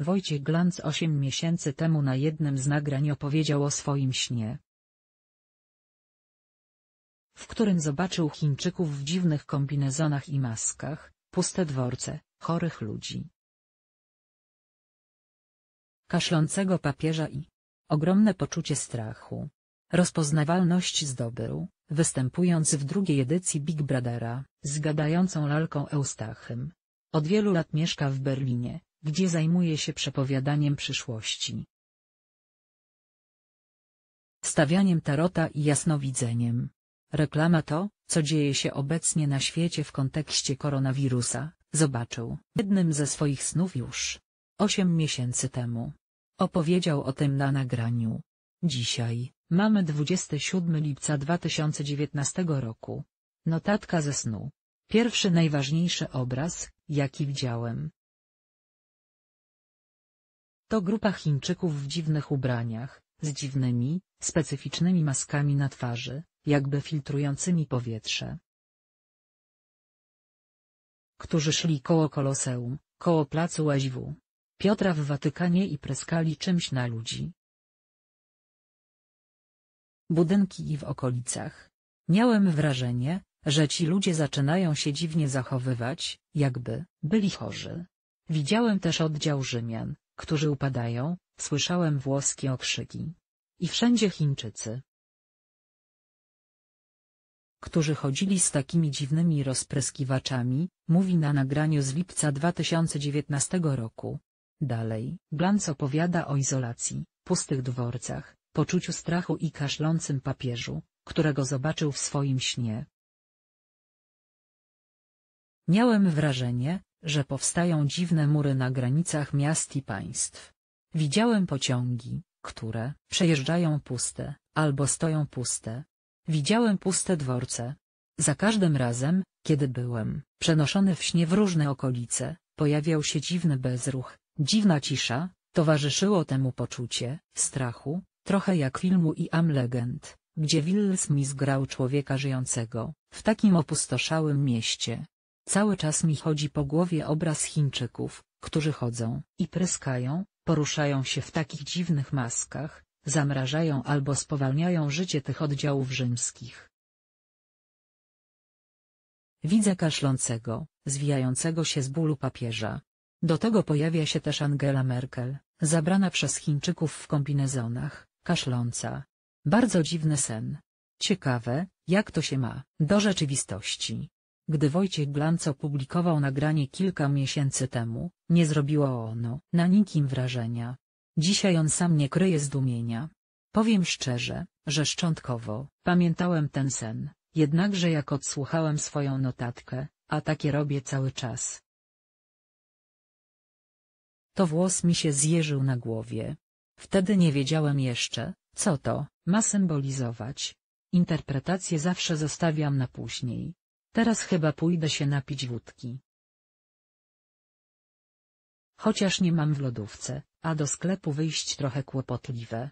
Wojciech Glanz osiem miesięcy temu na jednym z nagrań opowiedział o swoim śnie. W którym zobaczył Chińczyków w dziwnych kombinezonach i maskach, puste dworce, chorych ludzi. Kaszlącego papieża i ogromne poczucie strachu. Rozpoznawalność zdobył, występując w drugiej edycji Big Brothera, z gadającą lalką Eustachem. Od wielu lat mieszka w Berlinie, gdzie zajmuje się przepowiadaniem przyszłości. Stawianiem tarota i jasnowidzeniem. Reklama to, co dzieje się obecnie na świecie w kontekście koronawirusa, zobaczył jednym ze swoich snów już osiem miesięcy temu. Opowiedział o tym na nagraniu. Dzisiaj, mamy 27 lipca 2019 roku. Notatka ze snu. Pierwszy najważniejszy obraz, jaki widziałem, to grupa Chińczyków w dziwnych ubraniach, z dziwnymi, specyficznymi maskami na twarzy, jakby filtrującymi powietrze. Którzy szli koło Koloseum, koło placu łaźwu. Piotra w Watykanie i preskali czymś na ludzi. Budynki i w okolicach. Miałem wrażenie, że ci ludzie zaczynają się dziwnie zachowywać, jakby byli chorzy. Widziałem też oddział Rzymian, którzy upadają, słyszałem włoskie okrzyki. I wszędzie Chińczycy. Którzy chodzili z takimi dziwnymi rozpryskiwaczami, mówi na nagraniu z lipca 2019 roku. Dalej, Glanz opowiada o izolacji, pustych dworcach, poczuciu strachu i kaszlącym papieżu, którego zobaczył w swoim śnie. Miałem wrażenie, że powstają dziwne mury na granicach miast i państw. Widziałem pociągi, które przejeżdżają puste, albo stoją puste. Widziałem puste dworce. Za każdym razem, kiedy byłem przenoszony w śnie w różne okolice, pojawiał się dziwny bezruch, dziwna cisza, towarzyszyło temu poczucie strachu, trochę jak filmu i Am Legend, gdzie Will Smith grał człowieka żyjącego w takim opustoszałym mieście. Cały czas mi chodzi po głowie obraz Chińczyków, którzy chodzą i pryskają, poruszają się w takich dziwnych maskach, zamrażają albo spowalniają życie tych oddziałów rzymskich. Widzę kaszlącego, zwijającego się z bólu papieża. Do tego pojawia się też Angela Merkel, zabrana przez Chińczyków w kombinezonach, kaszląca. Bardzo dziwny sen. Ciekawe, jak to się ma do rzeczywistości. Gdy Wojciech Blanco opublikował nagranie kilka miesięcy temu, nie zrobiło ono na nikim wrażenia. Dzisiaj on sam nie kryje zdumienia. Powiem szczerze, że szczątkowo pamiętałem ten sen, jednakże jak odsłuchałem swoją notatkę, a takie robię cały czas. To włos mi się zjeżył na głowie. Wtedy nie wiedziałem jeszcze, co to ma symbolizować. Interpretację zawsze zostawiam na później. Teraz chyba pójdę się napić wódki. Chociaż nie mam w lodówce, a do sklepu wyjść trochę kłopotliwe.